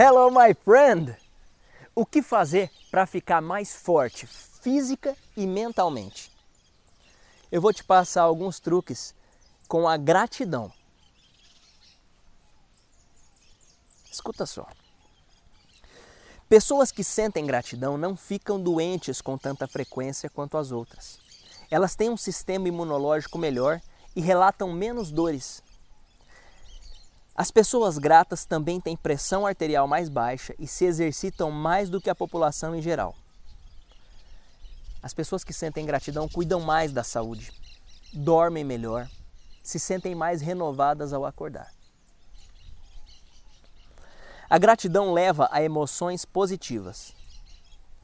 Hello, my friend! O que fazer para ficar mais forte física e mentalmente? Eu vou te passar alguns truques com a gratidão. Escuta só. Pessoas que sentem gratidão não ficam doentes com tanta frequência quanto as outras. Elas têm um sistema imunológico melhor e relatam menos dores as pessoas gratas também têm pressão arterial mais baixa e se exercitam mais do que a população em geral. As pessoas que sentem gratidão cuidam mais da saúde, dormem melhor, se sentem mais renovadas ao acordar. A gratidão leva a emoções positivas.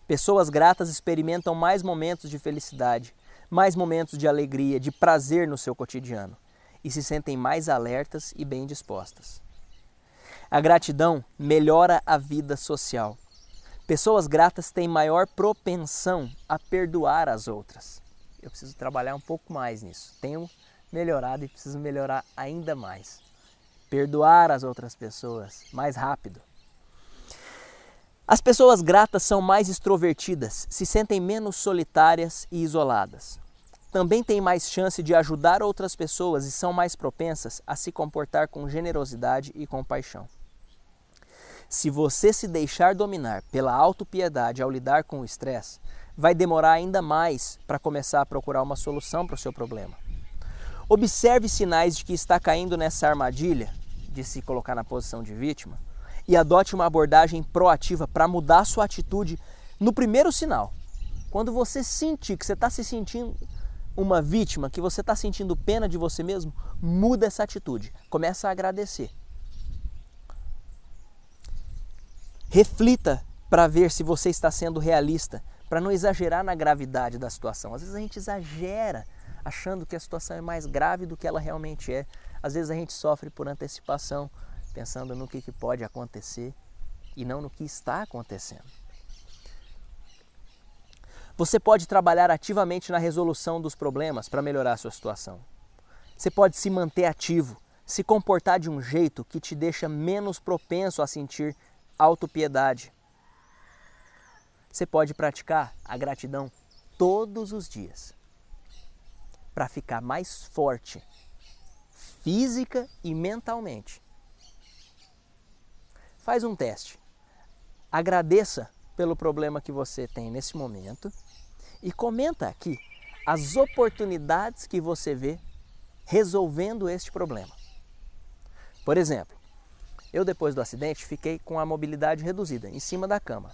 Pessoas gratas experimentam mais momentos de felicidade, mais momentos de alegria, de prazer no seu cotidiano e se sentem mais alertas e bem dispostas. A gratidão melhora a vida social. Pessoas gratas têm maior propensão a perdoar as outras. Eu preciso trabalhar um pouco mais nisso. Tenho melhorado e preciso melhorar ainda mais. Perdoar as outras pessoas mais rápido. As pessoas gratas são mais extrovertidas, se sentem menos solitárias e isoladas também têm mais chance de ajudar outras pessoas e são mais propensas a se comportar com generosidade e compaixão. Se você se deixar dominar pela autopiedade ao lidar com o estresse, vai demorar ainda mais para começar a procurar uma solução para o seu problema. Observe sinais de que está caindo nessa armadilha de se colocar na posição de vítima e adote uma abordagem proativa para mudar sua atitude no primeiro sinal. Quando você sentir que você está se sentindo uma vítima, que você está sentindo pena de você mesmo, muda essa atitude. Começa a agradecer. Reflita para ver se você está sendo realista, para não exagerar na gravidade da situação. Às vezes a gente exagera achando que a situação é mais grave do que ela realmente é. Às vezes a gente sofre por antecipação, pensando no que, que pode acontecer e não no que está acontecendo. Você pode trabalhar ativamente na resolução dos problemas para melhorar a sua situação. Você pode se manter ativo, se comportar de um jeito que te deixa menos propenso a sentir autopiedade. Você pode praticar a gratidão todos os dias para ficar mais forte física e mentalmente. Faz um teste. Agradeça pelo problema que você tem nesse momento e comenta aqui as oportunidades que você vê resolvendo este problema. Por exemplo, eu depois do acidente fiquei com a mobilidade reduzida em cima da cama.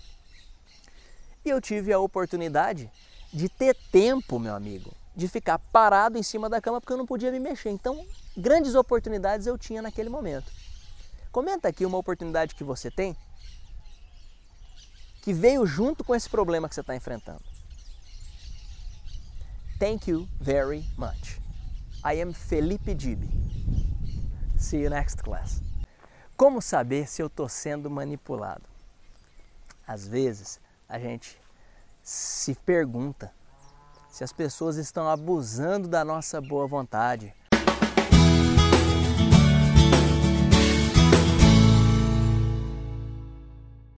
E eu tive a oportunidade de ter tempo, meu amigo, de ficar parado em cima da cama porque eu não podia me mexer. Então, grandes oportunidades eu tinha naquele momento. Comenta aqui uma oportunidade que você tem que veio junto com esse problema que você está enfrentando. Thank you very much. I am Felipe Dibi. See you next class. Como saber se eu estou sendo manipulado? Às vezes a gente se pergunta se as pessoas estão abusando da nossa boa vontade